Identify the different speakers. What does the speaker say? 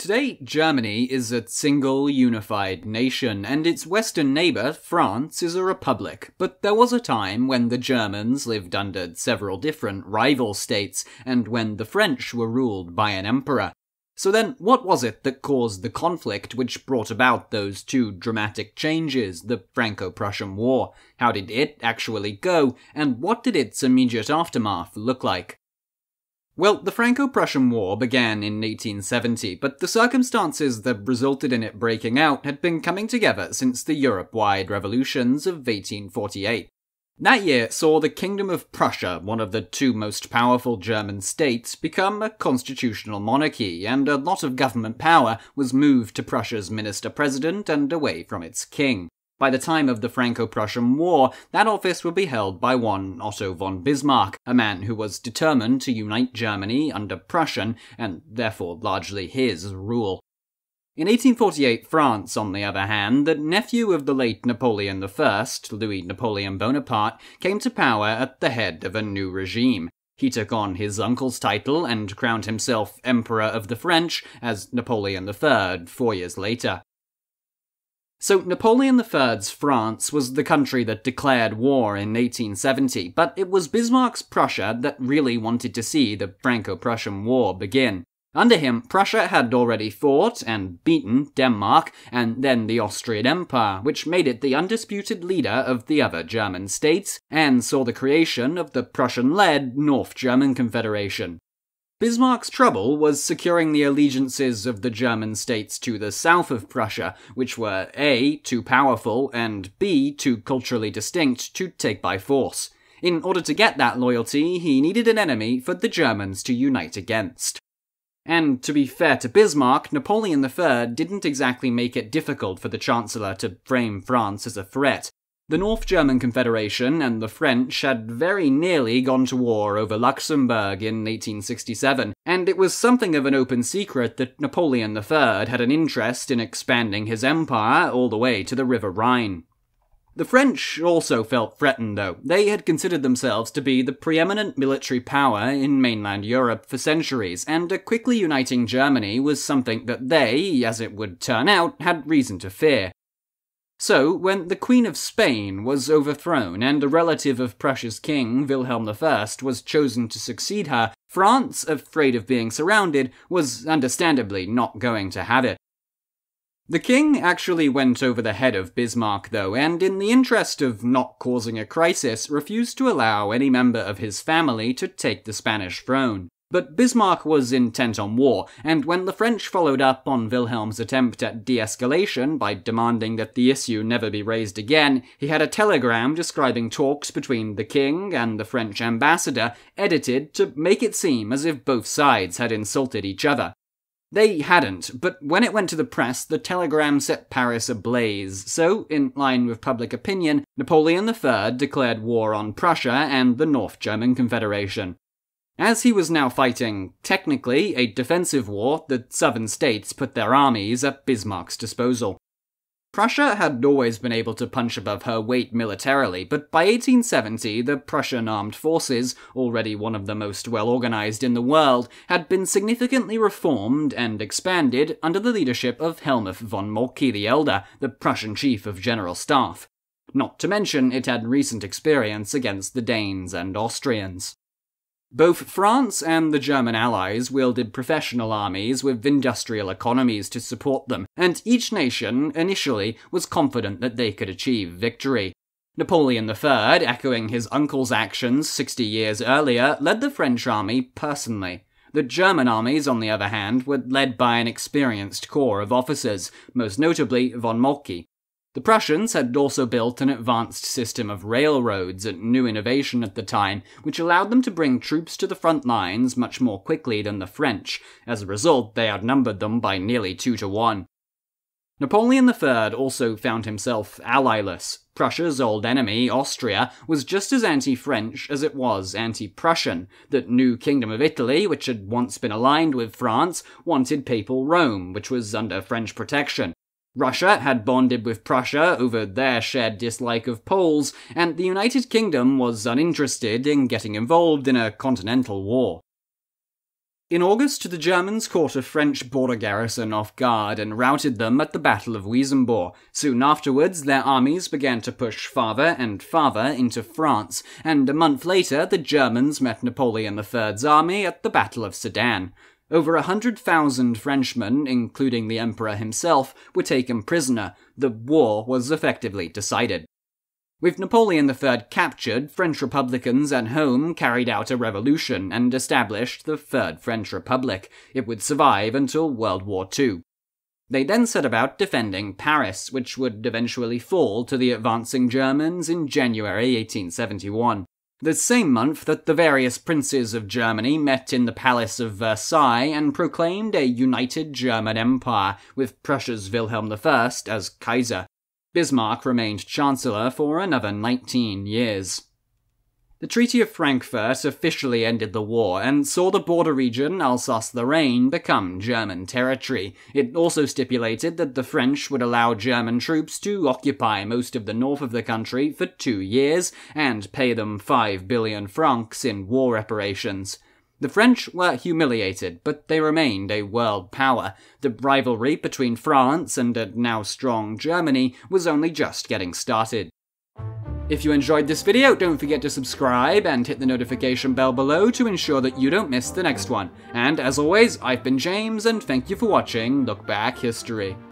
Speaker 1: Today, Germany is a single unified nation, and its western neighbour, France, is a republic. But there was a time when the Germans lived under several different rival states, and when the French were ruled by an emperor. So then, what was it that caused the conflict which brought about those two dramatic changes, the Franco-Prussian War? How did it actually go, and what did its immediate aftermath look like? Well, the Franco-Prussian War began in 1870, but the circumstances that resulted in it breaking out had been coming together since the Europe-wide revolutions of 1848. That year saw the Kingdom of Prussia, one of the two most powerful German states, become a constitutional monarchy, and a lot of government power was moved to Prussia's minister-president and away from its king. By the time of the Franco-Prussian War, that office would be held by one Otto von Bismarck, a man who was determined to unite Germany under Prussian, and therefore largely his, rule. In 1848, France, on the other hand, the nephew of the late Napoleon I, Louis Napoleon Bonaparte, came to power at the head of a new regime. He took on his uncle's title and crowned himself Emperor of the French as Napoleon III four years later. So, Napoleon III's France was the country that declared war in 1870, but it was Bismarck's Prussia that really wanted to see the Franco Prussian War begin. Under him, Prussia had already fought and beaten Denmark and then the Austrian Empire, which made it the undisputed leader of the other German states, and saw the creation of the Prussian led North German Confederation. Bismarck's trouble was securing the allegiances of the German states to the south of Prussia, which were A. too powerful, and B. too culturally distinct to take by force. In order to get that loyalty, he needed an enemy for the Germans to unite against. And to be fair to Bismarck, Napoleon III didn't exactly make it difficult for the Chancellor to frame France as a threat. The North German Confederation and the French had very nearly gone to war over Luxembourg in 1867, and it was something of an open secret that Napoleon III had an interest in expanding his empire all the way to the River Rhine. The French also felt threatened, though. They had considered themselves to be the preeminent military power in mainland Europe for centuries, and a quickly uniting Germany was something that they, as it would turn out, had reason to fear. So, when the Queen of Spain was overthrown and a relative of Prussia's king, Wilhelm I, was chosen to succeed her, France, afraid of being surrounded, was understandably not going to have it. The king actually went over the head of Bismarck, though, and in the interest of not causing a crisis, refused to allow any member of his family to take the Spanish throne. But Bismarck was intent on war, and when the French followed up on Wilhelm's attempt at de escalation by demanding that the issue never be raised again, he had a telegram describing talks between the king and the French ambassador edited to make it seem as if both sides had insulted each other. They hadn't, but when it went to the press, the telegram set Paris ablaze, so, in line with public opinion, Napoleon III declared war on Prussia and the North German Confederation. As he was now fighting, technically, a defensive war, the southern states put their armies at Bismarck's disposal. Prussia had always been able to punch above her weight militarily, but by 1870, the Prussian armed forces, already one of the most well organized in the world, had been significantly reformed and expanded under the leadership of Helmuth von Moltke the Elder, the Prussian chief of general staff. Not to mention, it had recent experience against the Danes and Austrians. Both France and the German allies wielded professional armies with industrial economies to support them, and each nation, initially, was confident that they could achieve victory. Napoleon III, echoing his uncle's actions 60 years earlier, led the French army personally. The German armies, on the other hand, were led by an experienced corps of officers, most notably von Moltke, the Prussians had also built an advanced system of railroads, a new innovation at the time, which allowed them to bring troops to the front lines much more quickly than the French. As a result, they outnumbered them by nearly two to one. Napoleon III also found himself allyless. Prussia's old enemy, Austria, was just as anti French as it was anti Prussian. The new Kingdom of Italy, which had once been aligned with France, wanted papal Rome, which was under French protection. Russia had bonded with Prussia over their shared dislike of Poles, and the United Kingdom was uninterested in getting involved in a continental war. In August, the Germans caught a French border garrison off guard and routed them at the Battle of Wisembor. Soon afterwards, their armies began to push farther and farther into France, and a month later, the Germans met Napoleon III's army at the Battle of Sedan. Over a hundred thousand Frenchmen, including the Emperor himself, were taken prisoner. The war was effectively decided. With Napoleon III captured, French Republicans at home carried out a revolution and established the Third French Republic. It would survive until World War II. They then set about defending Paris, which would eventually fall to the advancing Germans in January 1871. The same month that the various princes of Germany met in the palace of Versailles and proclaimed a united German Empire, with Prussia's Wilhelm I as Kaiser, Bismarck remained Chancellor for another 19 years. The Treaty of Frankfurt officially ended the war and saw the border region Alsace-Lorraine become German territory. It also stipulated that the French would allow German troops to occupy most of the north of the country for two years and pay them 5 billion francs in war reparations. The French were humiliated, but they remained a world power. The rivalry between France and a now strong Germany was only just getting started. If you enjoyed this video, don't forget to subscribe and hit the notification bell below to ensure that you don't miss the next one. And as always, I've been James, and thank you for watching Look Back History.